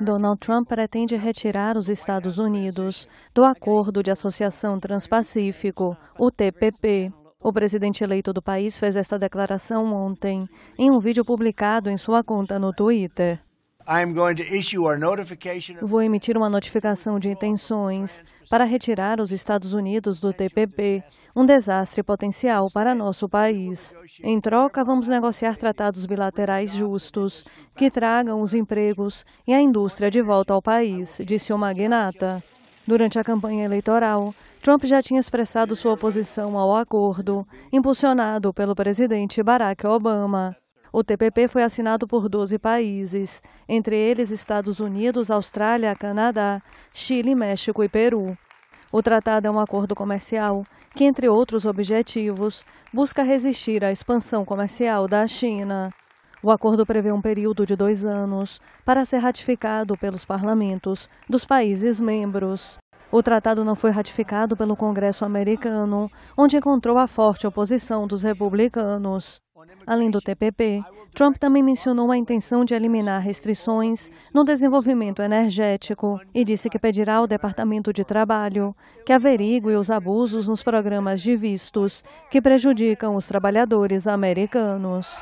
Donald Trump pretende retirar os Estados Unidos do Acordo de Associação Transpacífico, o TPP. O presidente eleito do país fez esta declaração ontem, em um vídeo publicado em sua conta no Twitter. Vou emitir uma notificação de intenções para retirar os Estados Unidos do TPP, um desastre potencial para nosso país. Em troca, vamos negociar tratados bilaterais justos, que tragam os empregos e a indústria de volta ao país, disse o magnata. Durante a campanha eleitoral, Trump já tinha expressado sua oposição ao acordo, impulsionado pelo presidente Barack Obama. O TPP foi assinado por 12 países, entre eles Estados Unidos, Austrália, Canadá, Chile, México e Peru. O tratado é um acordo comercial que, entre outros objetivos, busca resistir à expansão comercial da China. O acordo prevê um período de dois anos para ser ratificado pelos parlamentos dos países membros. O tratado não foi ratificado pelo Congresso americano, onde encontrou a forte oposição dos republicanos. Além do TPP, Trump também mencionou a intenção de eliminar restrições no desenvolvimento energético e disse que pedirá ao Departamento de Trabalho que averigue os abusos nos programas de vistos que prejudicam os trabalhadores americanos.